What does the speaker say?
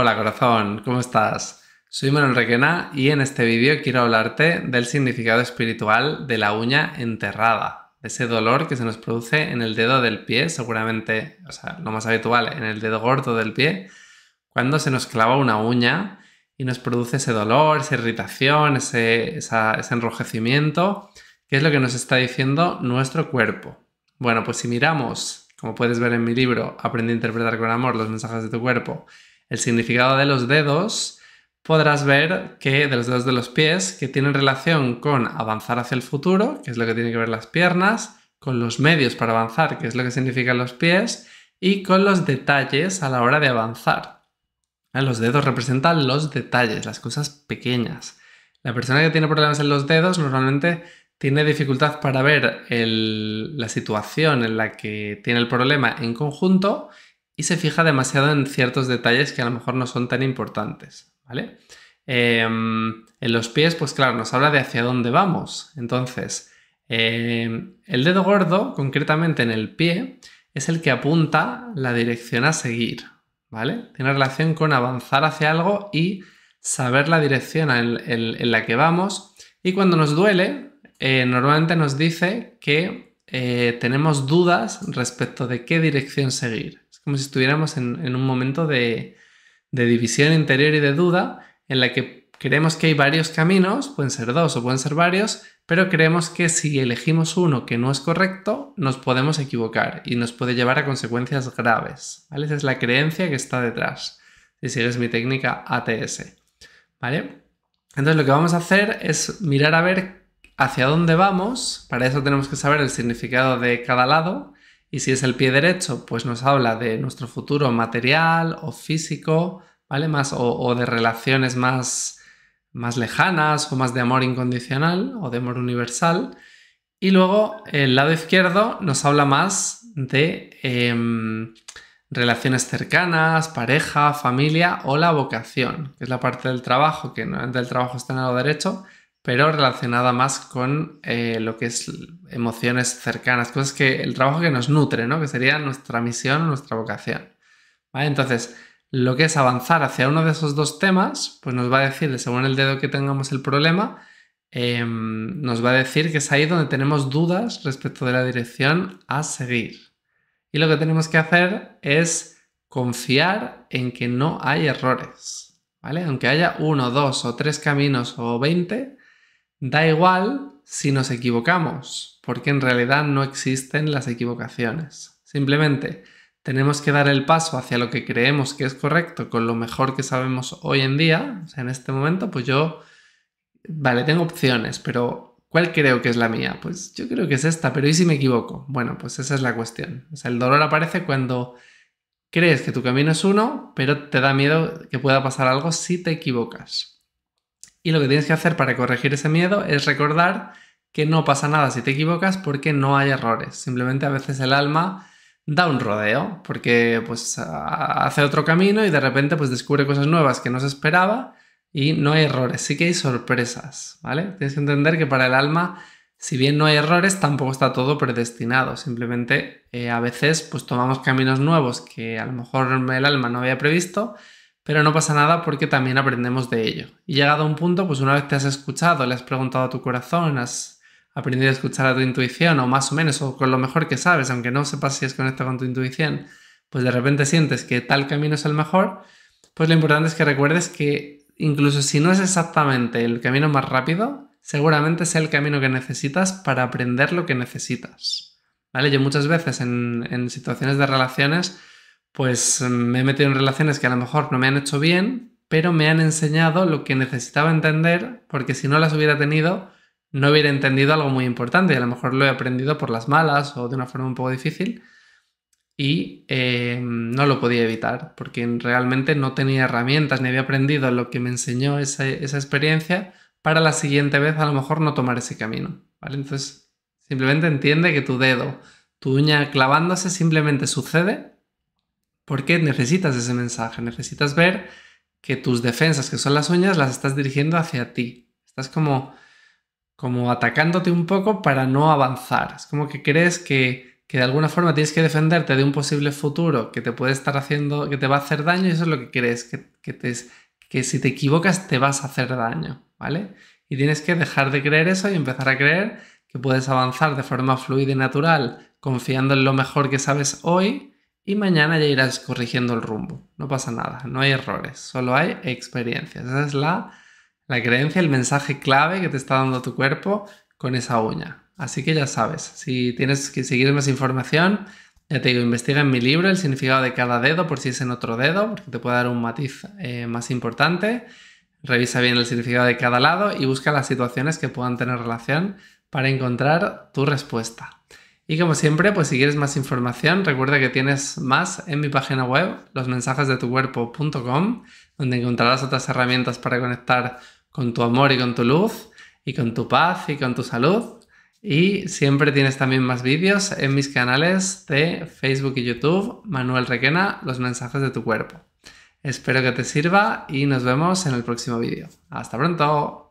Hola corazón, ¿cómo estás? Soy Manuel Requena y en este vídeo quiero hablarte del significado espiritual de la uña enterrada, ese dolor que se nos produce en el dedo del pie, seguramente, o sea, lo más habitual, en el dedo gordo del pie, cuando se nos clava una uña y nos produce ese dolor, esa irritación, ese, enrojecimiento, que es lo que nos está diciendo nuestro cuerpo. Bueno, pues si miramos, como puedes ver en mi libro, Aprende a interpretar con amor los mensajes de tu cuerpo, el significado de los dedos, podrás ver que de los dedos de los pies, que tienen relación con avanzar hacia el futuro, que es lo que tiene que ver las piernas, con los medios para avanzar, que es lo que significan los pies, y con los detalles a la hora de avanzar. Ah, los dedos representan los detalles, las cosas pequeñas. La persona que tiene problemas en los dedos normalmente tiene dificultad para ver la situación en la que tiene el problema en conjunto y se fija demasiado en ciertos detalles que a lo mejor no son tan importantes, ¿vale? Em, en los pies, pues claro, nos habla de hacia dónde vamos. Entonces, em, el dedo gordo, concretamente en el pie, es el que apunta la dirección a seguir, ¿vale? Tiene relación con avanzar hacia algo y saber la dirección en, la que vamos. Y cuando nos duele, eh, normalmente nos dice que eh, tenemos dudas respecto de qué dirección seguir como si estuviéramos en, un momento de, división interior y de duda en la que creemos que hay varios caminos, pueden ser dos o pueden ser varios, pero creemos que si elegimos uno que no es correcto, nos podemos equivocar y nos puede llevar a consecuencias graves. ¿vale? Esa es la creencia que está detrás. Si es mi técnica ATS. ¿Vale? Entonces lo que vamos a hacer es mirar a ver hacia dónde vamos. Para eso tenemos que saber el significado de cada lado. Y si es el pie derecho, pues nos habla de nuestro futuro material o físico, ¿vale? Más, o, de relaciones más, más lejanas o más de amor incondicional o de amor universal. Y luego el lado izquierdo nos habla más de em, relaciones cercanas, pareja, familia o la vocación, que es la parte del trabajo, que normalmente el trabajo está en el lado derecho, pero relacionada más con eh, lo que es emociones cercanas, cosas que el trabajo que nos nutre, ¿no? que sería nuestra misión, nuestra vocación. ¿Vale? Entonces, lo que es avanzar hacia uno de esos dos temas, pues nos va a decir, según el dedo que tengamos el problema, em, nos va a decir que es ahí donde tenemos dudas respecto de la dirección a seguir. Y lo que tenemos que hacer es confiar en que no hay errores, ¿vale? Aunque haya uno, dos o tres caminos o veinte, Da igual si nos equivocamos, porque en realidad no existen las equivocaciones. Simplemente tenemos que dar el paso hacia lo que creemos que es correcto con lo mejor que sabemos hoy en día. O sea, en este momento, pues yo, vale, tengo opciones, pero ¿cuál creo que es la mía? Pues yo creo que es esta, pero ¿y si me equivoco? Bueno, pues esa es la cuestión. O sea, el dolor aparece cuando crees que tu camino es uno, pero te da miedo que pueda pasar algo si te equivocas. Y lo que tienes que hacer para corregir ese miedo es recordar que no pasa nada si te equivocas porque no hay errores. Simplemente a veces el alma da un rodeo porque pues hace otro camino y de repente pues descubre cosas nuevas que no se esperaba y no hay errores, sí que hay sorpresas, ¿vale? Tienes que entender que para el alma, si bien no hay errores, tampoco está todo predestinado, simplemente eh, a veces pues tomamos caminos nuevos que a lo mejor el alma no había previsto pero no pasa nada porque también aprendemos de ello. Y llegado a un punto, pues una vez te has escuchado, le has preguntado a tu corazón, has aprendido a escuchar a tu intuición, o más o menos, o con lo mejor que sabes, aunque no sepas si es conecta con tu intuición, pues de repente sientes que tal camino es el mejor, pues lo importante es que recuerdes que incluso si no es exactamente el camino más rápido, seguramente sea el camino que necesitas para aprender lo que necesitas. ¿Vale? Yo muchas veces en, en situaciones de relaciones pues mm, me he metido en relaciones que a lo mejor no me han hecho bien, pero me han enseñado lo que necesitaba entender, porque si no las hubiera tenido, no hubiera entendido algo muy importante. y A lo mejor lo he aprendido por las malas o de una forma un poco difícil y eh, no lo podía evitar, porque realmente no tenía herramientas ni había aprendido lo que me enseñó esa, experiencia para la siguiente vez a lo mejor no tomar ese camino. Entonces, simplemente entiende que tu dedo, tu uña clavándose simplemente sucede porque necesitas ese mensaje, necesitas ver que tus defensas, que son las uñas, las estás dirigiendo hacia ti. Estás como, como atacándote un poco para no avanzar. Es como que crees que, que de alguna forma tienes que defenderte de un posible futuro que te puede estar haciendo, que te va a hacer daño y eso es lo que crees, que, que si te equivocas te vas a hacer daño, ¿vale? Y tienes que dejar de creer eso y empezar a creer que puedes avanzar de forma fluida y natural, confiando en lo mejor que sabes hoy y mañana ya irás corrigiendo el rumbo. No pasa nada, no hay errores, solo hay experiencias. Esa es la, la creencia, el mensaje clave que te está dando tu cuerpo con esa uña. Así que ya sabes, si tienes que seguir más información, ya te digo, investiga en mi libro el significado de cada dedo por si es en otro dedo, porque te puede dar un matiz eh, más importante. Revisa bien el significado de cada lado y busca las situaciones que puedan tener relación para encontrar tu respuesta. Y como siempre, pues si quieres más información, recuerda que tienes más en mi página web, cuerpo.com donde encontrarás otras herramientas para conectar con tu amor y con tu luz, y con tu paz y con tu salud. Y siempre tienes también más vídeos en mis canales de Facebook y YouTube, Manuel Requena, los mensajes de tu cuerpo. Espero que te sirva y nos vemos en el próximo vídeo. Hasta pronto.